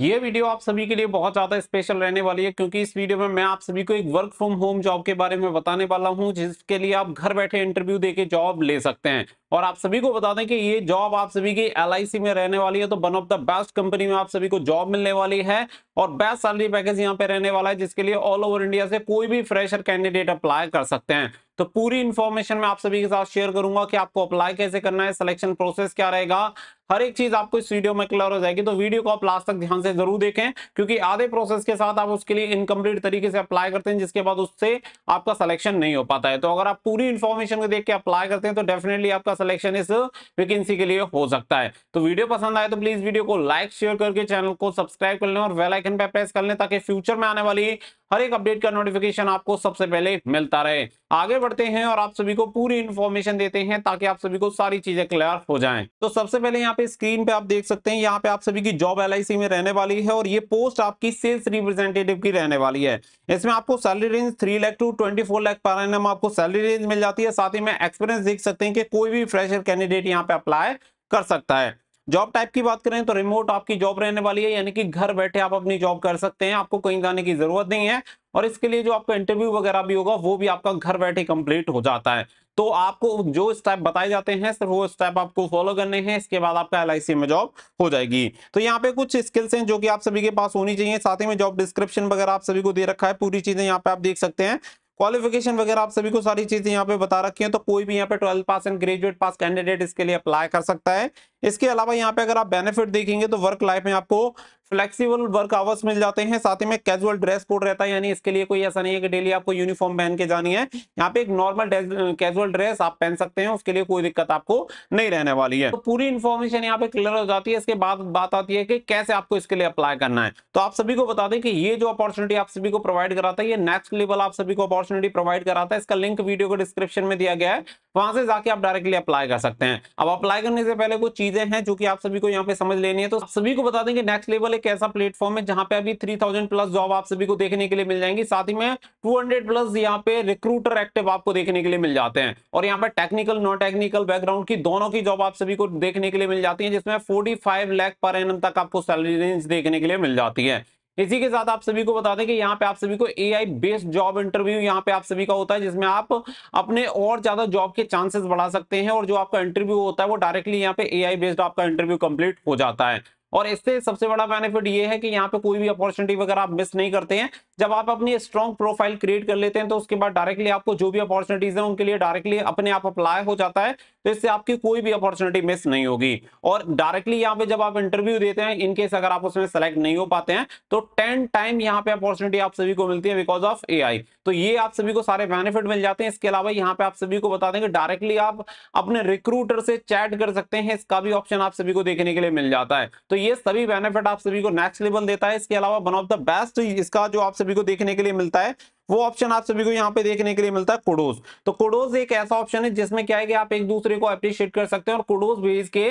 ये वीडियो आप सभी के लिए बहुत ज्यादा स्पेशल रहने वाली है क्योंकि इस वीडियो में मैं आप सभी को एक वर्क फ्रॉम होम जॉब के बारे में बताने वाला हूं जिसके लिए आप घर बैठे इंटरव्यू देके जॉब ले सकते हैं और आप सभी को बता दें कि ये जॉब आप सभी की एल में रहने वाली है तो one of the best company में आप सभी को जॉब मिलने वाली है और बेस्ट सैलरी पैकेज यहाँ पे रहने वाला है जिसके लिए ऑल ओवर इंडिया से कोई भी फ्रेशर कैंडिडेट अप्लाई कर सकते हैं तो पूरी इन्फॉर्मेशन मैं आप सभी के साथ शेयर करूंगा कि आपको अप्लाई कैसे करना है सिलेक्शन प्रोसेस क्या रहेगा हर एक चीज आपको इस वीडियो में क्लियर हो जाएगी तो वीडियो को आप लास्ट तक ध्यान से जरूर देखें क्योंकि आधे प्रोसेस के साथ आप उसके लिए इनकम्प्लीट तरीके से अप्लाई करते हैं जिसके बाद उससे आपका सिलेक्शन नहीं हो पाता है तो अगर आप पूरी इन्फॉर्मेशन को देख के अप्लाई करते हैं तो डेफिनेटली आपका सिलेक्शन इस वैकेंसी के लिए हो सकता है तो वीडियो पसंद आए तो प्लीज वीडियो को लाइक शेयर करके चैनल को सब्सक्राइब कर लें और वेलाइक आइकन पे प्रेस कर लें ताकि फ्यूचर में आने वाली हर एक अपडेट का नोटिफिकेशन आपको सबसे पहले मिलता रहे आगे बढ़ते हैं और आप सभी को पूरी इन्फॉर्मेशन देते हैं ताकि आप सभी को सारी चीजें क्लियर हो जाएं तो सबसे पहले यहाँ पे स्क्रीन पे आप देख सकते हैं यहाँ पे आप सभी की जॉब एल में रहने वाली है और ये पोस्ट आपकी सेल्स रिप्रेजेंटेटिव की रहने वाली है इसमें आपको salary range three lakh to twenty four lakh per annum आपको सैलरी रेंज मिल जाती है साथ ही में एक्सपीरियंस देख सकते हैं कि कोई भी फ्रेशर कैंडिडेट यहाँ पे अप्लाई कर सकता है जॉब टाइप की बात करें तो रिमोट आपकी जॉब रहने वाली है यानी कि घर बैठे आप अपनी जॉब कर सकते हैं आपको कहीं जाने की जरूरत नहीं है और इसके लिए जो आपका इंटरव्यू वगैरह भी होगा वो भी आपका घर बैठे कंप्लीट हो जाता है तो आपको जो स्टेप बताए जाते हैं सिर्फ वो स्टेप आपको फॉलो करने हैं इसके बाद आपका एल में जॉब हो जाएगी तो यहाँ पे कुछ स्किल्स हैं जो कि आप सभी के पास होनी चाहिए साथ ही में जॉब डिस्क्रिप्शन वगैरह आप सभी को दे रखा है पूरी चीजें यहाँ पे आप देख सकते हैं क्वालिफिकेशन वगैरह आप सभी को सारी चीजें यहाँ पे बता रखी हैं तो कोई भी यहाँ पे twelfth pass and graduate pass candidate इसके लिए अप्लाई कर सकता है इसके अलावा यहाँ पे अगर आप बेनिफिट देखेंगे तो वर्क लाइफ में आपको फ्लेक्सिबल वर्क आवर्स मिल जाते हैं साथ ही में कैजुअल ड्रेस कोड रहता है यानी इसके लिए कोई ऐसा नहीं है कि डेली आपको यूनिफॉर्म पहन के जानी है यहाँ पे एक नॉर्मल कैजुअल ड्रेस आप पहन सकते हैं उसके लिए कोई दिक्कत आपको नहीं रहने वाली है तो पूरी इन्फॉर्मेशन यहाँ पे क्लियर हो जाती है इसके बाद बात आती है कि कैसे आपको इसके लिए अप्लाई करना है तो आप सभी को बता दें कि ये जो अपॉर्चुनिटी आप सभी को प्रोवाइड कराता है ये नेक्स्ट लेवल आप सभी को अपॉर्चुनिटी प्रोवाइड कराता है इसका लिंक वीडियो को डिस्क्रिप्शन में दिया गया है वहां से जाके आप डायरेक्टली अप्लाई कर सकते हैं अब अप्लाई करने से पहले कुछ चीजें हैं जो कि आप सभी को यहाँ पे समझ लेनी है तो सभी को बता दें कि नेक्स्ट लेवल एक ऐसा प्लेटफॉर्म है जहां पे अभी 3000 प्लस जॉब आप सभी को देखने के लिए मिल जाएंगी साथ ही में 200 प्लस यहाँ पे रिक्रूटर एक्टिव आपको देखने के लिए मिल जाते हैं और यहाँ पे टेक्निकल नॉन टेक्निकल बैकग्राउंड की दोनों की जॉब आप सभी को देखने के लिए मिल जाती है जिसमें फोर्टी फाइव पर एन तक आपको सैलरी रेंज देखने के लिए मिल जाती है इसी के साथ आप सभी को बता दें कि यहाँ पे आप सभी को एआई बेस्ड जॉब इंटरव्यू यहाँ पे आप सभी का होता है जिसमें आप अपने और ज्यादा जॉब के चांसेस बढ़ा सकते हैं और जो आपका इंटरव्यू होता है वो डायरेक्टली यहाँ पे एआई बेस्ड आपका इंटरव्यू कंप्लीट हो जाता है और इससे सबसे बड़ा बेनिफिट ये है कि यहाँ पे कोई भी अपॉर्चुनिटी वगैरह आप मिस नहीं करते हैं जब आप अपनी स्ट्रॉन्ग प्रोफाइल क्रिएट कर लेते हैं तो उसके बाद डायरेक्टली आपको जो भी अपॉर्चुनिटीज है उनके लिए डायरेक्टली अपने आप अप्लाई हो जाता है तो इससे आपकी कोई भी अपॉर्चुनिटी मिस नहीं होगी और डायरेक्टली यहाँ पे जब आप इंटरव्यू देते हैं इनकेस अगर आप उसमें सेलेक्ट नहीं हो पाते हैं तो टेन टाइम यहाँ पे अपॉर्चुनिटी आप सभी को मिलती है बिकॉज ऑफ ए तो ये आप सभी को सारे बेनिफिट मिल जाते हैं इसके अलावा यहाँ पे आप सभी को बता दें कि डायरेक्टली आप अपने रिक्रूटर से चैट कर सकते हैं इसका भी ऑप्शन आप सभी को देखने के लिए मिल जाता है तो ये सभी बेनिफिट आप सभी को नेक्स्ट लेवल देता है इसके अलावा वन ऑफ द बेस्ट इसका जो आप सभी को देखने के लिए मिलता है वो ऑप्शन आप सभी को यहाँ पे देखने के लिए मिलता है कुडोज तो कुडोज एक ऐसा ऑप्शन है जिसमें क्या है कि आप एक दूसरे को अप्रिशिएट कर सकते हैं और कुडोज भेज के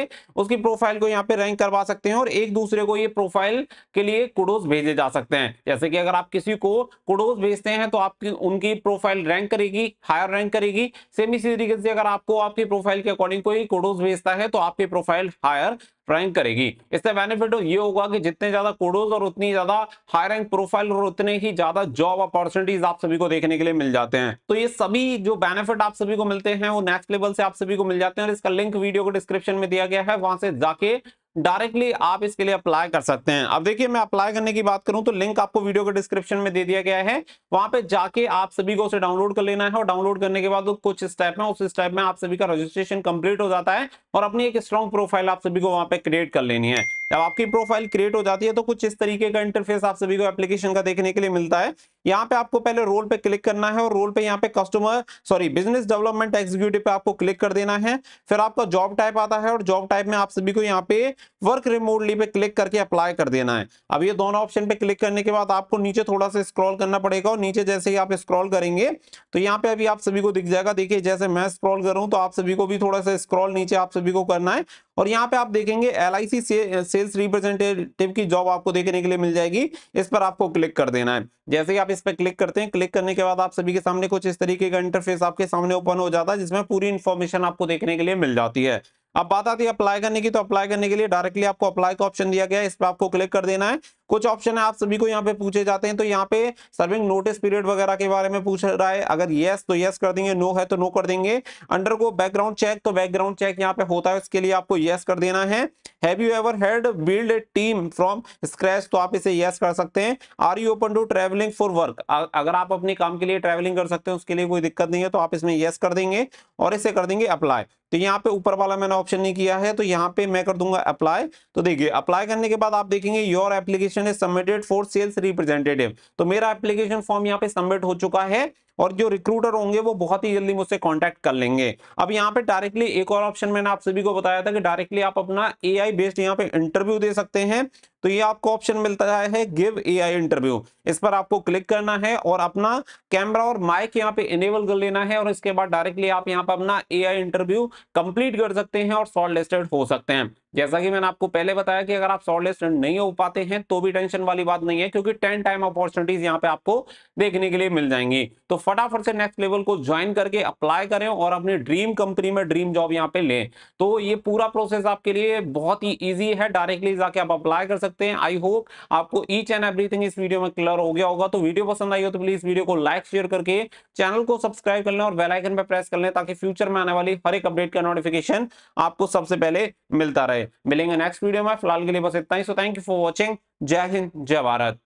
उसकी प्रोफाइल को यहाँ पे रैंक करवा सकते हैं और एक दूसरे को ये प्रोफाइल के लिए कुडोज भेजे जा सकते हैं जैसे कि अगर आप किसी को कुडोज भेजते हैं तो आपकी उनकी प्रोफाइल रैंक करेगी हायर रैंक करेगी सेम इसी तरीके से अगर आपको आपकी प्रोफाइल के अकॉर्डिंग कोई कुडोज भेजता है तो आपकी प्रोफाइल हायर रैंक करेगी इससे बेनिफिट ये होगा कि जितने ज्यादा कोडोज और उतनी ज्यादा हाई रैंक प्रोफाइल और उतने ही ज्यादा जॉब अपॉर्चुनिटीज आप सभी को देखने के लिए मिल जाते हैं तो ये सभी जो बेनिफिट आप सभी को मिलते हैं वो नेक्स्ट लेवल से आप सभी को मिल जाते हैं और इसका लिंक वीडियो को डिस्क्रिप्शन में दिया गया है वहां से जाके डायरेक्टली आप इसके लिए अप्लाई कर सकते हैं अब देखिए मैं अप्लाई करने की बात करूं तो लिंक आपको वीडियो के डिस्क्रिप्शन में दे दिया गया है वहां पे जाके आप सभी को उसे डाउनलोड कर लेना है और डाउनलोड करने के बाद कुछ स्टेप है उस स्टेप में आप सभी का रजिस्ट्रेशन कंप्लीट हो जाता है और अपनी एक स्ट्रॉन्ग प्रोफाइल आप सभी को वहां पे क्रिएट कर लेनी है जब आपकी प्रोफाइल क्रिएट हो जाती है तो कुछ इस तरीके का इंटरफेस आप सभी को एप्लीकेशन का देखने के लिए मिलता है यहाँ पे आपको पहले रोल पे क्लिक करना है और रोल पे यहाँ पे customer sorry business development executive पे आपको क्लिक कर देना है फिर आपका जॉब टाइप आता है और जॉब टाइप में आप सभी को यहाँ पे वर्क रिमोटली पे क्लिक करके अप्लाई कर देना है अब ये दोनों ऑप्शन पे क्लिक करने के बाद आपको नीचे थोड़ा सा स्क्रॉल करना पड़ेगा और नीचे जैसे ही आप स्क्रॉल करेंगे तो यहाँ पे अभी आप सभी को दिख जाएगा देखिए जैसे मैं स्क्रॉल कर रहा हूँ तो आप सभी को भी थोड़ा सा स्क्रॉल नीचे आप सभी को करना है और यहाँ पे आप देखेंगे L I C sales representative की जॉब आपको देखने के लिए मिल जाएगी इस पर आपको क्लिक कर देना है जैसे ही आप इस पर क्लिक करते हैं क्लिक करने के बाद आप सभी के सामने कुछ इस तरीके का इंटरफेस आपके सामने ओपन हो जाता है जिसमें पूरी इन्फॉर्मेशन आपको देखने के लिए मिल जाती है अब बात आती है अप्लाई करने की तो अप्लाई करने के लिए डायरेक्टली आपको अप्लाई का ऑप्शन दिया गया है इस पर आपको क्लिक कर देना है कुछ ऑप्शन है आप सभी को यहाँ पे पूछे जाते हैं तो यहाँ पे सर्विंग नोटिस पीरियड वगैरह के बारे में पूछ रहा है अगर यस तो यस कर देंगे नो है तो नो कर देंगे अंडर को बैकग्राउंड चेक तो बैकग्राउंड चेक यहाँ पे होता है इसके लिए आपको यस कर देना है have you ever had build team from scratch तो आप इसे येस कर सकते हैं are you open to travelling for work अगर आप अपने काम के लिए ट्रेवलिंग कर सकते हैं उसके लिए कोई दिक्कत नहीं है तो आप इसमें यस कर देंगे और इसे कर देंगे अप्लाई तो यहाँ पे ऊपर वाला मैंने ऑप्शन नहीं किया है तो यहाँ पे मैं कर दूंगा अप्लाई तो देखिए अप्लाई करने के बाद आप देखेंगे योर एप्लीकेशन एप्लीकेशन है सबमिटेड फॉर सेल्स रिप्रेजेंटेटिव तो मेरा एप्लीकेशन फॉर्म यहाँ पे सबमिट हो चुका है और जो रिक्रूटर होंगे वो बहुत ही जल्दी मुझसे कांटेक्ट कर लेंगे अब यहाँ पे डायरेक्टली एक और ऑप्शन मैंने आप सभी को बताया था कि डायरेक्टली आप अपना एआई बेस्ड यहाँ पे इंटरव्यू दे सकते हैं तो ये आपको ऑप्शन मिलता है गिव एआई इंटरव्यू इस पर आपको क्लिक करना है और अपना कैमरा और माइक यहाँ पे इनेबल कर लेना है और इसके बाद डायरेक्टली आप यहाँ पे अपना ए इंटरव्यू कंप्लीट कर सकते हैं और शॉर्ट लिस्टेड हो सकते हैं जैसा कि मैंने आपको पहले बताया कि अगर आप शॉर्ट लिस्ट नहीं हो पाते हैं तो भी टेंशन वाली बात नहीं है क्योंकि टेन टाइम अपॉर्चुनिटीज यहाँ पे आपको देखने के लिए मिल जाएंगी तो फटाफट से नेक्स्ट लेवल को ज्वाइन करके अप्लाई करें और अपने ड्रीम कंपनी में ड्रीम जॉब यहाँ पे लें तो ये पूरा प्रोसेस आपके लिए बहुत ही ईजी है डायरेक्टली जाके आप अप्लाई कर सकते हैं आई होप आपको ईच एंड एवरीथिंग इस वीडियो में क्लियर हो गया होगा तो वीडियो पसंद आई हो तो प्लीज वीडियो को लाइक शेयर करके चैनल को सब्सक्राइब कर लें और बेलाइकन पर प्रेस कर लें ताकि फ्यूचर में आने वाली हर एक अपडेट का नोटिफिकेशन आपको सबसे पहले मिलता रहे मिलेंगे नेक्स्ट वीडियो में फिलहाल के लिए बस इतना ही so thank you for watching जय हिंद जय भारत